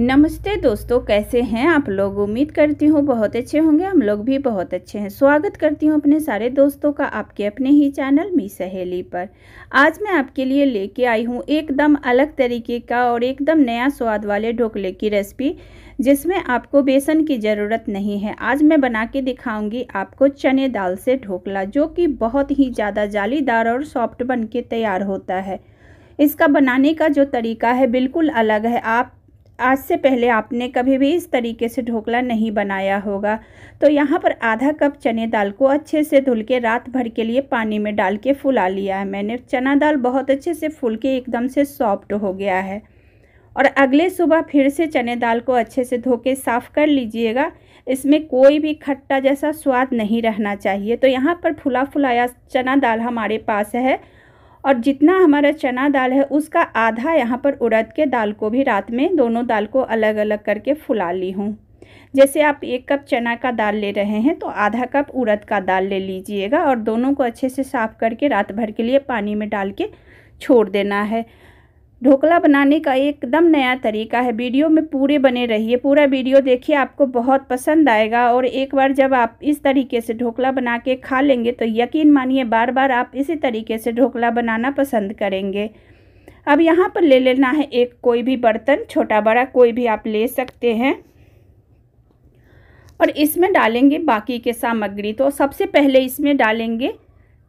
नमस्ते दोस्तों कैसे हैं आप लोग उम्मीद करती हूँ बहुत अच्छे होंगे हम लोग भी बहुत अच्छे हैं स्वागत करती हूँ अपने सारे दोस्तों का आपके अपने ही चैनल मी सहेली पर आज मैं आपके लिए लेके आई हूँ एकदम अलग तरीके का और एकदम नया स्वाद वाले ढोकले की रेसिपी जिसमें आपको बेसन की ज़रूरत नहीं है आज मैं बना के दिखाऊँगी आपको चने दाल से ढोकला जो कि बहुत ही ज़्यादा जालीदार और सॉफ्ट बन के तैयार होता है इसका बनाने का जो तरीका है बिल्कुल अलग है आप आज से पहले आपने कभी भी इस तरीके से ढोकला नहीं बनाया होगा तो यहाँ पर आधा कप चने दाल को अच्छे से धुल के रात भर के लिए पानी में डाल के फुला लिया है मैंने चना दाल बहुत अच्छे से फूल के एकदम से सॉफ्ट हो गया है और अगले सुबह फिर से चने दाल को अच्छे से धो के साफ़ कर लीजिएगा इसमें कोई भी खट्टा जैसा स्वाद नहीं रहना चाहिए तो यहाँ पर फुला फुलाया चना दाल हमारे पास है और जितना हमारा चना दाल है उसका आधा यहाँ पर उड़द के दाल को भी रात में दोनों दाल को अलग अलग करके फुला ली हूँ जैसे आप एक कप चना का दाल ले रहे हैं तो आधा कप उड़द का दाल ले लीजिएगा और दोनों को अच्छे से साफ़ करके रात भर के लिए पानी में डाल के छोड़ देना है ढोकला बनाने का एकदम नया तरीका है वीडियो में पूरे बने रहिए पूरा वीडियो देखिए आपको बहुत पसंद आएगा और एक बार जब आप इस तरीके से ढोकला बना के खा लेंगे तो यकीन मानिए बार बार आप इसी तरीके से ढोकला बनाना पसंद करेंगे अब यहाँ पर ले लेना है एक कोई भी बर्तन छोटा बड़ा कोई भी आप ले सकते हैं और इसमें डालेंगे बाकी के सामग्री तो सबसे पहले इसमें डालेंगे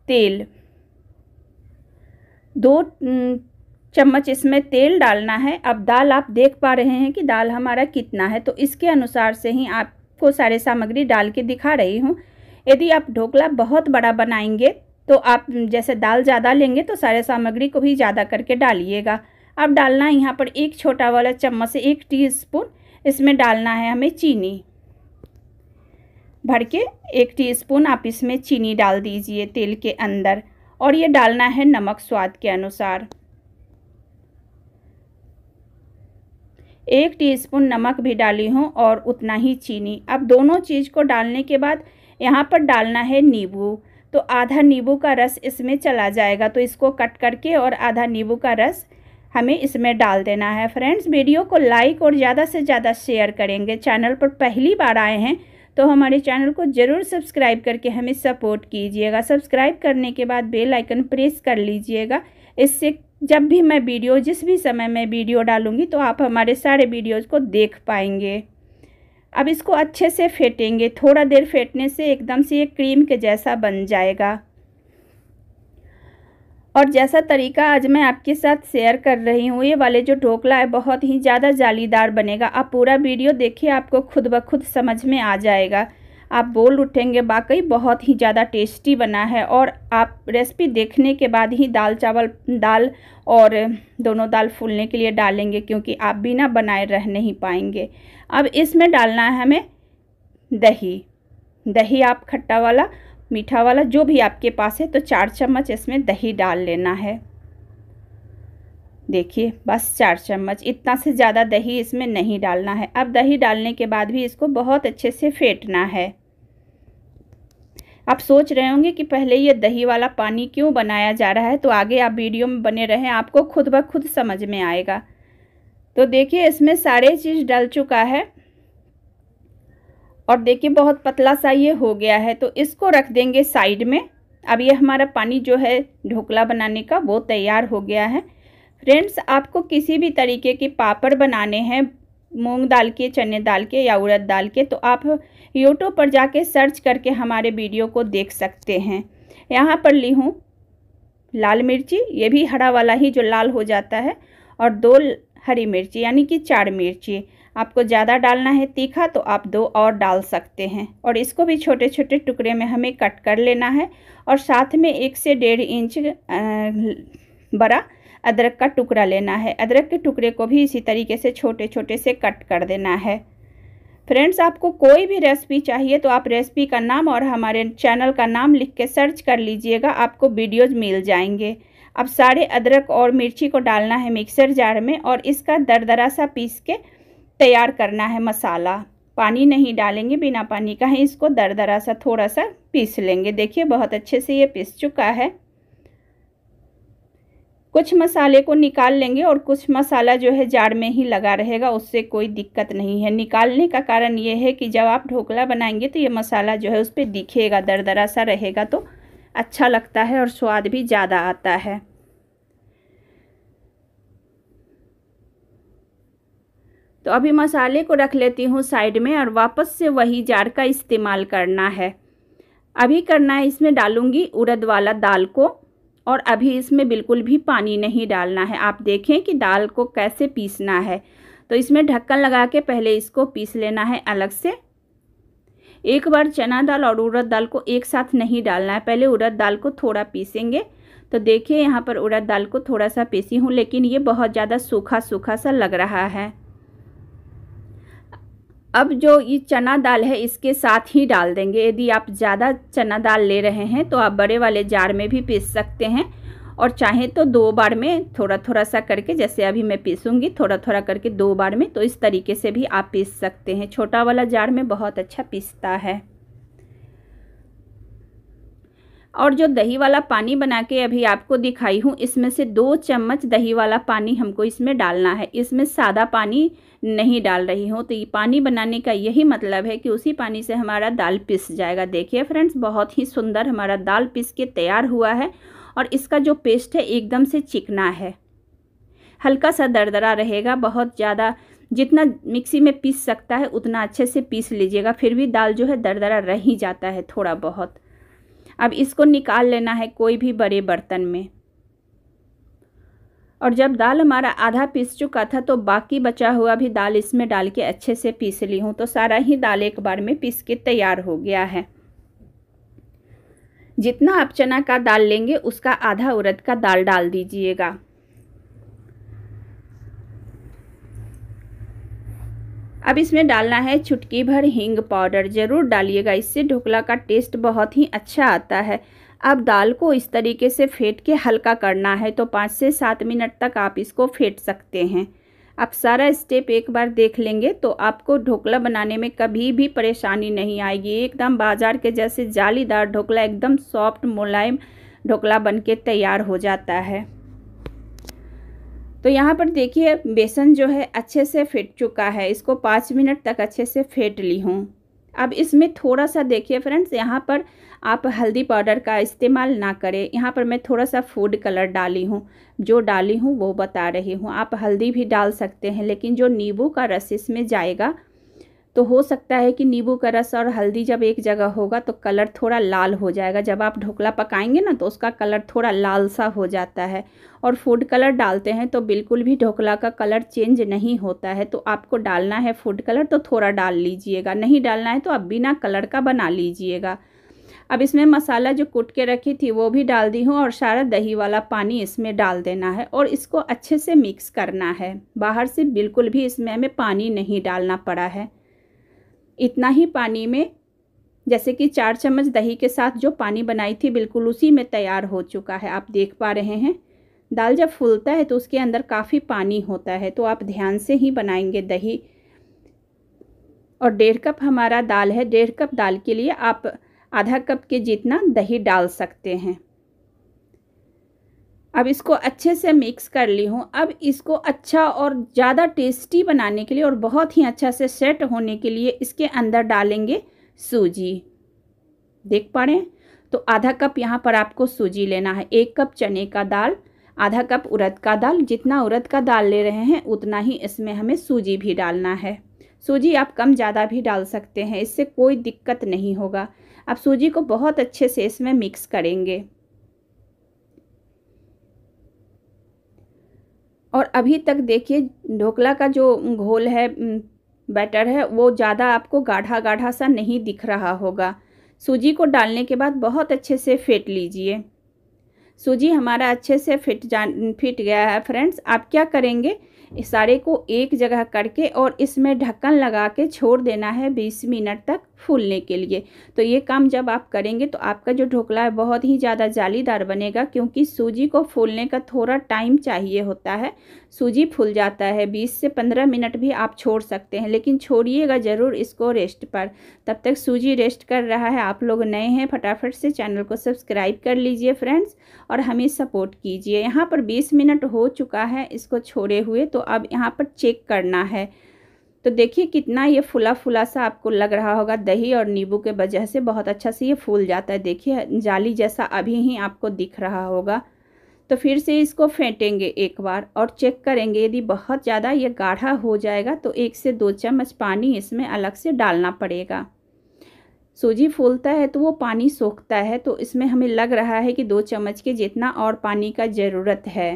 तेल दो चम्मच इसमें तेल डालना है अब दाल आप देख पा रहे हैं कि दाल हमारा कितना है तो इसके अनुसार से ही आपको सारे सामग्री डाल के दिखा रही हूँ यदि आप ढोकला बहुत बड़ा बनाएंगे तो आप जैसे दाल ज़्यादा लेंगे तो सारे सामग्री को भी ज़्यादा करके डालिएगा अब डालना है यहाँ पर एक छोटा वाला चम्मच से एक टी इसमें डालना है हमें चीनी भर के एक टी आप इसमें चीनी डाल दीजिए तेल के अंदर और ये डालना है नमक स्वाद के अनुसार एक टीस्पून नमक भी डाली हूँ और उतना ही चीनी अब दोनों चीज़ को डालने के बाद यहाँ पर डालना है नींबू तो आधा नींबू का रस इसमें चला जाएगा तो इसको कट करके और आधा नींबू का रस हमें इसमें डाल देना है फ्रेंड्स वीडियो को लाइक और ज़्यादा से ज़्यादा शेयर करेंगे चैनल पर पहली बार आए हैं तो हमारे चैनल को ज़रूर सब्सक्राइब करके हमें सपोर्ट कीजिएगा सब्सक्राइब करने के बाद बेल आइकन प्रेस कर लीजिएगा इससे जब भी मैं वीडियो जिस भी समय मैं वीडियो डालूँगी तो आप हमारे सारे वीडियोज़ को देख पाएंगे अब इसको अच्छे से फेंटेंगे थोड़ा देर फेंटने से एकदम से ये क्रीम के जैसा बन जाएगा और जैसा तरीका आज मैं आपके साथ शेयर कर रही हूँ ये वाले जो ढोकला है बहुत ही ज़्यादा जालीदार बनेगा आप पूरा वीडियो देखिए आपको खुद ब खुद समझ में आ जाएगा आप बोल उठेंगे वाकई बहुत ही ज़्यादा टेस्टी बना है और आप रेसिपी देखने के बाद ही दाल चावल दाल और दोनों दाल फूलने के लिए डालेंगे क्योंकि आप बिना बनाए रह नहीं पाएंगे अब इसमें डालना है हमें दही दही आप खट्टा वाला मीठा वाला जो भी आपके पास है तो चार चम्मच इसमें दही डाल लेना है देखिए बस चार चम्मच इतना से ज़्यादा दही इसमें नहीं डालना है अब दही डालने के बाद भी इसको बहुत अच्छे से फेंटना है आप सोच रहे होंगे कि पहले ये दही वाला पानी क्यों बनाया जा रहा है तो आगे आप वीडियो में बने रहें आपको खुद ब खुद समझ में आएगा तो देखिए इसमें सारे चीज़ डल चुका है और देखिए बहुत पतला सा ये हो गया है तो इसको रख देंगे साइड में अब ये हमारा पानी जो है ढोकला बनाने का वो तैयार हो गया है फ्रेंड्स आपको किसी भी तरीके के पापड़ बनाने हैं मूंग दाल के चने दाल के या उड़द दाल के तो आप यूट्यूब पर जाके सर्च करके हमारे वीडियो को देख सकते हैं यहाँ पर ली हूँ लाल मिर्ची ये भी हरा वाला ही जो लाल हो जाता है और दो हरी मिर्ची यानी कि चार मिर्ची आपको ज़्यादा डालना है तीखा तो आप दो और डाल सकते हैं और इसको भी छोटे छोटे टुकड़े में हमें कट कर लेना है और साथ में एक से डेढ़ इंच बड़ा अदरक का टुकड़ा लेना है अदरक के टुकड़े को भी इसी तरीके से छोटे छोटे से कट कर देना है फ्रेंड्स आपको कोई भी रेसिपी चाहिए तो आप रेसिपी का नाम और हमारे चैनल का नाम लिख के सर्च कर लीजिएगा आपको वीडियोज मिल जाएंगे अब सारे अदरक और मिर्ची को डालना है मिक्सर जार में और इसका दरदरा सा पीस के तैयार करना है मसाला पानी नहीं डालेंगे बिना पानी का ही इसको दरदरा सा थोड़ा सा पीस लेंगे देखिए बहुत अच्छे से ये पीस चुका है कुछ मसाले को निकाल लेंगे और कुछ मसाला जो है जार में ही लगा रहेगा उससे कोई दिक्कत नहीं है निकालने का कारण ये है कि जब आप ढोकला बनाएंगे तो ये मसाला जो है उस पर दिखेगा दरदरा सा रहेगा तो अच्छा लगता है और स्वाद भी ज़्यादा आता है तो अभी मसाले को रख लेती हूँ साइड में और वापस से वही जार का इस्तेमाल करना है अभी करना है इसमें डालूँगी उड़द वाला दाल को और अभी इसमें बिल्कुल भी पानी नहीं डालना है आप देखें कि दाल को कैसे पीसना है तो इसमें ढक्कन लगा के पहले इसको पीस लेना है अलग से एक बार चना दाल और उड़द दाल को एक साथ नहीं डालना है पहले उड़द दाल को थोड़ा पीसेंगे तो देखिए यहाँ पर उड़द दाल को थोड़ा सा पीसी हूँ लेकिन ये बहुत ज़्यादा सूखा सूखा सा लग रहा है अब जो ये चना दाल है इसके साथ ही डाल देंगे यदि आप ज़्यादा चना दाल ले रहे हैं तो आप बड़े वाले जार में भी पीस सकते हैं और चाहे तो दो बार में थोड़ा थोड़ा सा करके जैसे अभी मैं पीसूँगी थोड़ा थोड़ा करके दो बार में तो इस तरीके से भी आप पीस सकते हैं छोटा वाला जार में बहुत अच्छा पीसता है और जो दही वाला पानी बना के अभी आपको दिखाई हूँ इसमें से दो चम्मच दही वाला पानी हमको इसमें डालना है इसमें सादा पानी नहीं डाल रही हूँ तो ये पानी बनाने का यही मतलब है कि उसी पानी से हमारा दाल पिस जाएगा देखिए फ्रेंड्स बहुत ही सुंदर हमारा दाल पिस के तैयार हुआ है और इसका जो पेस्ट है एकदम से चिकना है हल्का सा दरदरा रहेगा बहुत ज़्यादा जितना मिक्सी में पीस सकता है उतना अच्छे से पीस लीजिएगा फिर भी दाल जो है दरदरा रह ही जाता है थोड़ा बहुत अब इसको निकाल लेना है कोई भी बड़े बर्तन में और जब दाल हमारा आधा पीस चुका था तो बाकी बचा हुआ भी दाल इसमें डाल के अच्छे से पीस ली हूँ तो सारा ही दाल एक बार में पीस के तैयार हो गया है जितना आप चना का दाल लेंगे उसका आधा उड़द का दाल डाल दीजिएगा अब इसमें डालना है चुटकी भर हींग पाउडर ज़रूर डालिएगा इससे ढोकला का टेस्ट बहुत ही अच्छा आता है अब दाल को इस तरीके से फेंट के हल्का करना है तो पाँच से सात मिनट तक आप इसको फेंट सकते हैं आप सारा स्टेप एक बार देख लेंगे तो आपको ढोकला बनाने में कभी भी परेशानी नहीं आएगी एकदम बाजार के जैसे जालीदार ढोकला एकदम सॉफ्ट मुलायम ढोकला बनके तैयार हो जाता है तो यहाँ पर देखिए बेसन जो है अच्छे से फेट चुका है इसको पाँच मिनट तक अच्छे से फेंट ली हूँ अब इसमें थोड़ा सा देखिए फ्रेंड्स यहाँ पर आप हल्दी पाउडर का इस्तेमाल ना करें यहाँ पर मैं थोड़ा सा फूड कलर डाली हूँ जो डाली हूँ वो बता रही हूँ आप हल्दी भी डाल सकते हैं लेकिन जो नींबू का रस इसमें जाएगा तो हो सकता है कि नींबू का रस और हल्दी जब एक जगह होगा तो कलर थोड़ा लाल हो जाएगा जब आप ढोकला पकाएंगे ना तो उसका कलर थोड़ा लाल सा हो जाता है और फूड कलर डालते हैं तो बिल्कुल भी ढोकला का कलर चेंज नहीं होता है तो आपको डालना है फूड कलर तो थोड़ा डाल लीजिएगा नहीं डालना है तो आप बिना कलर का बना लीजिएगा अब इसमें मसाला जो कूट के रखी थी वो भी डाल दी हूँ और सारा दही वाला पानी इसमें डाल देना है और इसको अच्छे से मिक्स करना है बाहर से बिल्कुल भी इसमें हमें पानी नहीं डालना पड़ा है इतना ही पानी में जैसे कि चार चम्मच दही के साथ जो पानी बनाई थी बिल्कुल उसी में तैयार हो चुका है आप देख पा रहे हैं दाल जब फूलता है तो उसके अंदर काफ़ी पानी होता है तो आप ध्यान से ही बनाएंगे दही और डेढ़ कप हमारा दाल है डेढ़ कप दाल के लिए आप आधा कप के जितना दही डाल सकते हैं अब इसको अच्छे से मिक्स कर ली हूँ अब इसको अच्छा और ज़्यादा टेस्टी बनाने के लिए और बहुत ही अच्छा से सेट होने के लिए इसके अंदर डालेंगे सूजी देख पा रहे हैं तो आधा कप यहाँ पर आपको सूजी लेना है एक कप चने का दाल आधा कप उड़द का दाल जितना उड़द का दाल ले रहे हैं उतना ही इसमें हमें सूजी भी डालना है सूजी आप कम ज़्यादा भी डाल सकते हैं इससे कोई दिक्कत नहीं होगा आप सूजी को बहुत अच्छे से इसमें मिक्स करेंगे और अभी तक देखिए ढोकला का जो घोल है बैटर है वो ज़्यादा आपको गाढ़ा गाढ़ा सा नहीं दिख रहा होगा सूजी को डालने के बाद बहुत अच्छे से फेंट लीजिए सूजी हमारा अच्छे से फिट जा फिट गया है फ्रेंड्स आप क्या करेंगे सारे को एक जगह करके और इसमें ढक्कन लगा के छोड़ देना है बीस मिनट तक फूलने के लिए तो ये काम जब आप करेंगे तो आपका जो ढोकला है बहुत ही ज़्यादा जालीदार बनेगा क्योंकि सूजी को फूलने का थोड़ा टाइम चाहिए होता है सूजी फूल जाता है बीस से पंद्रह मिनट भी आप छोड़ सकते हैं लेकिन छोड़िएगा ज़रूर इसको रेस्ट पर तब तक सूजी रेस्ट कर रहा है आप लोग नए हैं फटाफट से चैनल को सब्सक्राइब कर लीजिए फ्रेंड्स और हमें सपोर्ट कीजिए यहाँ पर बीस मिनट हो चुका है इसको छोड़े हुए तो अब यहाँ पर चेक करना है तो देखिए कितना ये फुला फुला सा आपको लग रहा होगा दही और नींबू के वजह से बहुत अच्छा से ये फूल जाता है देखिए जाली जैसा अभी ही आपको दिख रहा होगा तो फिर से इसको फेंटेंगे एक बार और चेक करेंगे यदि बहुत ज़्यादा ये गाढ़ा हो जाएगा तो एक से दो चम्मच पानी इसमें अलग से डालना पड़ेगा सूजी फूलता है तो वो पानी सोखता है तो इसमें हमें लग रहा है कि दो चम्मच के जितना और पानी का ज़रूरत है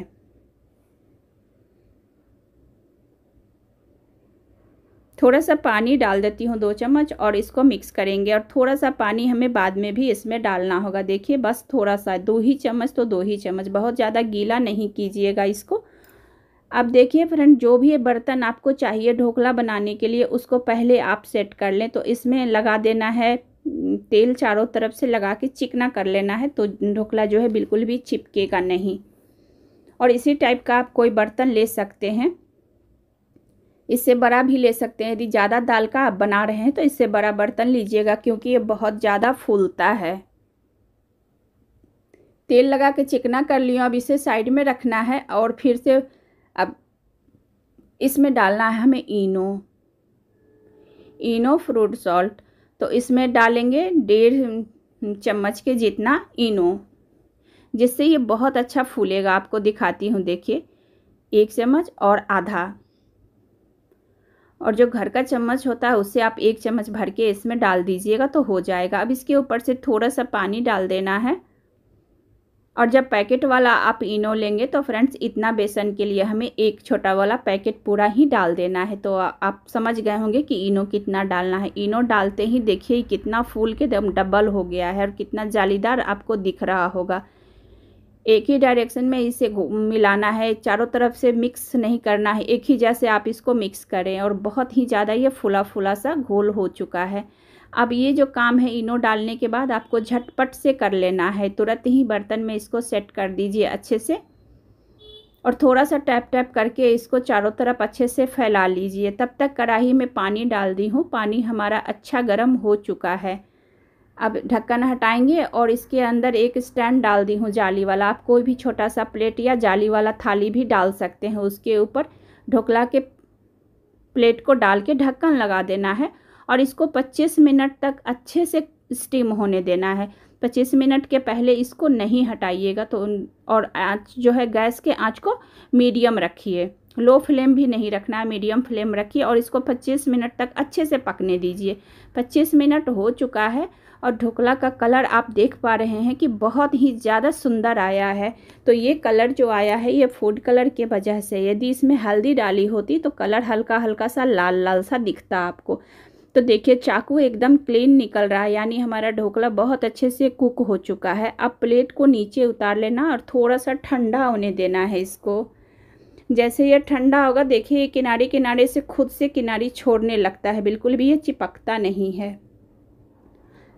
थोड़ा सा पानी डाल देती हूँ दो चम्मच और इसको मिक्स करेंगे और थोड़ा सा पानी हमें बाद में भी इसमें डालना होगा देखिए बस थोड़ा सा दो ही चम्मच तो दो ही चम्मच बहुत ज़्यादा गीला नहीं कीजिएगा इसको अब देखिए फ्रेंड जो भी बर्तन आपको चाहिए ढोकला बनाने के लिए उसको पहले आप सेट कर लें तो इसमें लगा देना है तेल चारों तरफ से लगा के चिकना कर लेना है तो ढोकला जो है बिल्कुल भी चिपकेगा नहीं और इसी टाइप का आप कोई बर्तन ले सकते हैं इससे बड़ा भी ले सकते हैं यदि ज़्यादा दाल का आप बना रहे हैं तो इससे बड़ा बर्तन लीजिएगा क्योंकि ये बहुत ज़्यादा फूलता है तेल लगा के चिकना कर लियो अब इसे साइड में रखना है और फिर से अब इसमें डालना है हमें इनो इनो फ्रूट सॉल्ट तो इसमें डालेंगे डेढ़ चम्मच के जितना इनो जिससे ये बहुत अच्छा फूलेगा आपको दिखाती हूँ देखिए एक चम्मच और आधा और जो घर का चम्मच होता है उससे आप एक चम्मच भर के इसमें डाल दीजिएगा तो हो जाएगा अब इसके ऊपर से थोड़ा सा पानी डाल देना है और जब पैकेट वाला आप इनो लेंगे तो फ्रेंड्स इतना बेसन के लिए हमें एक छोटा वाला पैकेट पूरा ही डाल देना है तो आप समझ गए होंगे कि इनो कितना डालना है इनो डालते ही देखिए कितना फूल के दम डबल हो गया है और कितना जालीदार आपको दिख रहा होगा एक ही डायरेक्शन में इसे मिलाना है चारों तरफ से मिक्स नहीं करना है एक ही जैसे आप इसको मिक्स करें और बहुत ही ज़्यादा ये फुला फुला सा घोल हो चुका है अब ये जो काम है इनो डालने के बाद आपको झटपट से कर लेना है तुरंत ही बर्तन में इसको सेट कर दीजिए अच्छे से और थोड़ा सा टैप टैप करके इसको चारों तरफ अच्छे से फैला लीजिए तब तक कढ़ाई में पानी डाल दी हूँ पानी हमारा अच्छा गर्म हो चुका है अब ढक्कन हटाएंगे और इसके अंदर एक स्टैंड डाल दी हूँ जाली वाला आप कोई भी छोटा सा प्लेट या जाली वाला थाली भी डाल सकते हैं उसके ऊपर ढोकला के प्लेट को डाल के ढक्कन लगा देना है और इसको 25 मिनट तक अच्छे से स्टीम होने देना है 25 मिनट के पहले इसको नहीं हटाइएगा तो और आँच जो है गैस के आँच को मीडियम रखिए लो फ्लेम भी नहीं रखना है मीडियम फ्लेम रखिए और इसको 25 मिनट तक अच्छे से पकने दीजिए 25 मिनट हो चुका है और ढोकला का कलर आप देख पा रहे हैं कि बहुत ही ज़्यादा सुंदर आया है तो ये कलर जो आया है ये फूड कलर के वजह से यदि इसमें हल्दी डाली होती तो कलर हल्का हल्का सा लाल लाल सा दिखता आपको तो देखिए चाकू एकदम क्लीन निकल रहा है यानी हमारा ढोकला बहुत अच्छे से कुक हो चुका है अब प्लेट को नीचे उतार लेना और थोड़ा सा ठंडा होने देना है इसको जैसे यह ठंडा होगा देखिए ये किनारे किनारे से खुद से किनारी छोड़ने लगता है बिल्कुल भी ये चिपकता नहीं है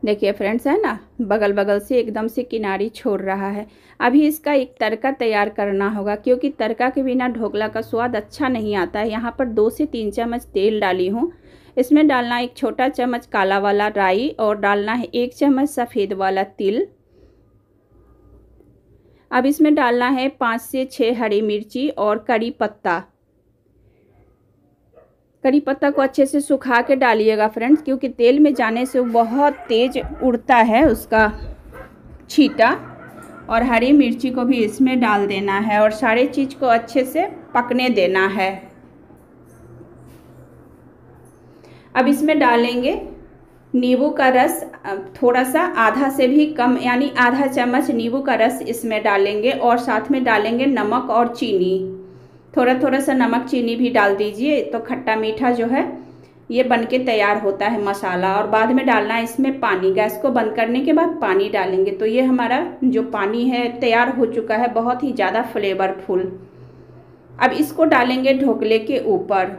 देखिए फ्रेंड्स है ना बगल बगल से एकदम से किनारी छोड़ रहा है अभी इसका एक तड़का तैयार करना होगा क्योंकि तड़का के बिना ढोकला का स्वाद अच्छा नहीं आता है यहाँ पर दो से तीन चम्मच तेल डाली हूँ इसमें डालना एक छोटा चम्मच काला वाला राई और डालना है एक चम्मच सफ़ेद वाला तिल अब इसमें डालना है पाँच से छः हरी मिर्ची और करी पत्ता करी पत्ता को अच्छे से सुखा के डालिएगा फ्रेंड्स क्योंकि तेल में जाने से बहुत तेज़ उड़ता है उसका छीटा और हरी मिर्ची को भी इसमें डाल देना है और सारे चीज़ को अच्छे से पकने देना है अब इसमें डालेंगे नींबू का रस थोड़ा सा आधा से भी कम यानी आधा चम्मच नींबू का रस इसमें डालेंगे और साथ में डालेंगे नमक और चीनी थोड़ा थोड़ा सा नमक चीनी भी डाल दीजिए तो खट्टा मीठा जो है ये बन के तैयार होता है मसाला और बाद में डालना है इसमें पानी गैस को बंद करने के बाद पानी डालेंगे तो ये हमारा जो पानी है तैयार हो चुका है बहुत ही ज़्यादा फ्लेवरफुल अब इसको डालेंगे ढोकले के ऊपर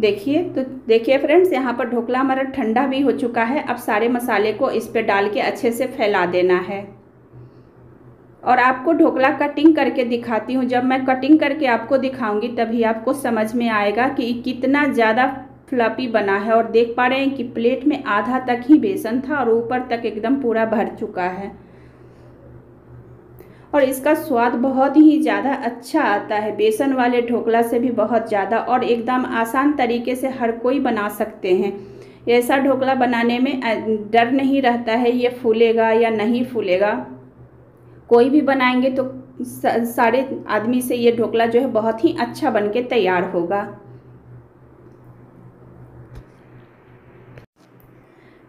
देखिए तो देखिए फ्रेंड्स यहाँ पर ढोकला हमारा ठंडा भी हो चुका है अब सारे मसाले को इस पर डाल के अच्छे से फैला देना है और आपको ढोकला कटिंग करके दिखाती हूँ जब मैं कटिंग करके आपको दिखाऊंगी तभी आपको समझ में आएगा कि कितना ज़्यादा फ्लपी बना है और देख पा रहे हैं कि प्लेट में आधा तक ही बेसन था और ऊपर तक एकदम पूरा भर चुका है और इसका स्वाद बहुत ही ज़्यादा अच्छा आता है बेसन वाले ढोकला से भी बहुत ज़्यादा और एकदम आसान तरीके से हर कोई बना सकते हैं ऐसा ढोकला बनाने में डर नहीं रहता है ये फूलेगा या नहीं फूलेगा कोई भी बनाएंगे तो सारे आदमी से ये ढोकला जो है बहुत ही अच्छा बन के तैयार होगा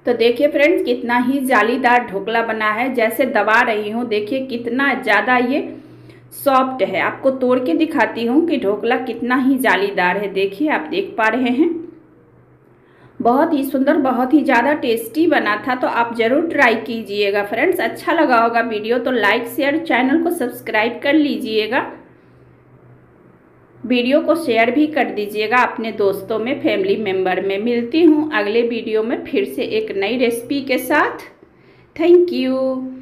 तो देखिए फ्रेंड्स कितना ही जालीदार ढोकला बना है जैसे दबा रही हूँ देखिए कितना ज़्यादा ये सॉफ्ट है आपको तोड़ के दिखाती हूँ कि ढोकला कितना ही जालीदार है देखिए आप देख पा रहे हैं बहुत ही सुंदर बहुत ही ज़्यादा टेस्टी बना था तो आप ज़रूर ट्राई कीजिएगा फ्रेंड्स अच्छा लगा होगा वीडियो तो लाइक शेयर चैनल को सब्सक्राइब कर लीजिएगा वीडियो को शेयर भी कर दीजिएगा अपने दोस्तों में फैमिली मेम्बर में मिलती हूँ अगले वीडियो में फिर से एक नई रेसिपी के साथ थैंक यू